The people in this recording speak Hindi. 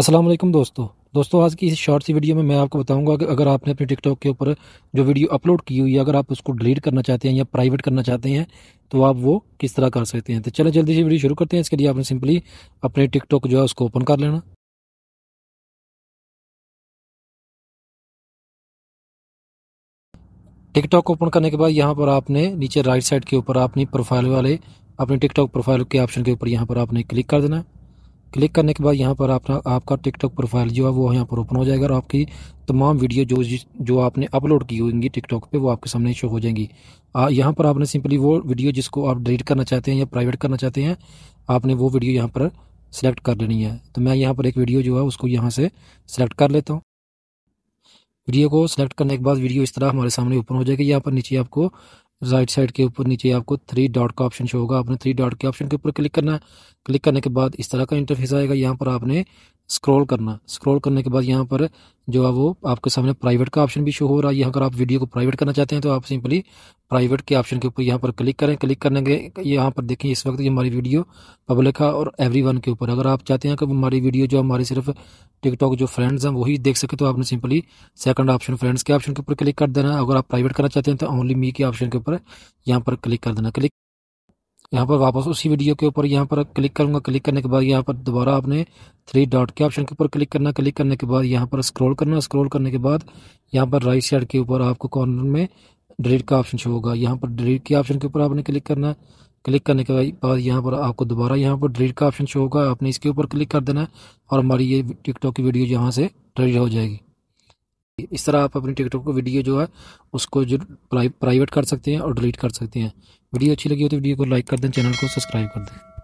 असलम दोस्तों दोस्तों आज की इस शॉर्ट सी वीडियो में मैं आपको बताऊंगा कि अगर आपने अपने टिकटॉक के ऊपर जो वीडियो अपलोड की हुई है अगर आप उसको डिलीट करना चाहते हैं या प्राइवेट करना चाहते हैं तो आप वो किस तरह कर सकते हैं तो चलो जल्दी से वीडियो शुरू करते हैं इसके लिए आपने सिंपली अपने टिकटॉक जो है उसको ओपन कर लेना टिकटॉक ओपन करने के बाद यहाँ पर आपने नीचे राइट साइड के ऊपर अपनी प्रोफाइल वाले अपने टिकटॉक प्रोफाइल के ऑप्शन के ऊपर यहाँ पर आपने क्लिक कर देना है क्लिक करने के बाद यहाँ पर अपना आपका टिकटॉक प्रोफाइल जो है वो यहाँ पर ओपन हो जाएगा और आपकी तमाम वीडियो जो जो आपने अपलोड की होंगी टिकटॉक पे वो आपके सामने शो हो जाएंगी यहाँ पर आपने सिंपली वो वीडियो जिसको आप डिलीट करना चाहते हैं या प्राइवेट करना चाहते हैं आपने वो वीडियो यहाँ पर सिलेक्ट कर लेनी है तो मैं यहाँ पर एक वीडियो जो है उसको यहाँ से सिलेक्ट कर लेता हूँ वीडियो को सिलेक्ट करने के बाद वीडियो इस तरह हमारे सामने ओपन हो जाएगी यहाँ पर नीचे आपको राइट साइड के ऊपर नीचे आपको थ्री डॉट का ऑप्शन शो होगा आपने थ्री डॉट के ऑप्शन के ऊपर क्लिक करना है क्लिक करने के बाद इस तरह का इंटरफेस आएगा यहाँ पर आपने स्क्रॉल करना स्क्रॉल करने के बाद यहाँ पर जो है वो आपके सामने प्राइवेट का ऑप्शन भी शो हो रहा है यहाँ अगर आप वीडियो को प्राइवेट करना चाहते हैं तो आप सिंपली प्राइवेट के ऑप्शन के ऊपर यहाँ पर क्लिक करें क्लिक करने के यहाँ पर देखें इस वक्त ये हमारी वीडियो पब्लिक है और एवरी वन के ऊपर अगर आप चाहते हैं कि हमारी वीडियो जो हमारी सिर्फ टिकटॉक जो फ्रेंड्स हैं वही देख सके तो आपने सिंपली सेकंड ऑप्शन फ्रेंड्स के ऑप्शन के ऊपर क्लिक कर देना अगर आप प्राइवेट करना चाहते हैं तो ओनली मी के ऑप्शन के ऊपर यहाँ पर क्लिक कर देना क्लिक यहाँ पर वापस उसी वीडियो के ऊपर यहाँ पर क्लिक करूँगा क्लिक करने के बाद यहाँ पर दोबारा आपने थ्री डॉट के ऑप्शन के ऊपर क्लिक करना क्लिक करने के बाद यहाँ पर स्क्रॉल करना स्क्रॉल करने के बाद यहाँ पर राइट साइड के ऊपर आपको कॉर्नर में डिलीट का ऑप्शन शो होगा यहाँ पर डिलीट के ऑप्शन के ऊपर आपने क्लिक करना क्लिक करने के बाद यहाँ पर आपको दोबारा यहाँ पर डिलीट का ऑप्शन शो होगा आपने इसके ऊपर क्लिक कर देना और हमारी ये टिकटॉक की वीडियो यहाँ से डिलीट हो जाएगी इस तरह आप अपनी टिकटॉक की वीडियो जो है उसको जो प्राइवेट कर सकते हैं और डिलीट कर सकते हैं वीडियो अच्छी लगी हो तो वीडियो को लाइक कर दें चैनल को सब्सक्राइब कर दें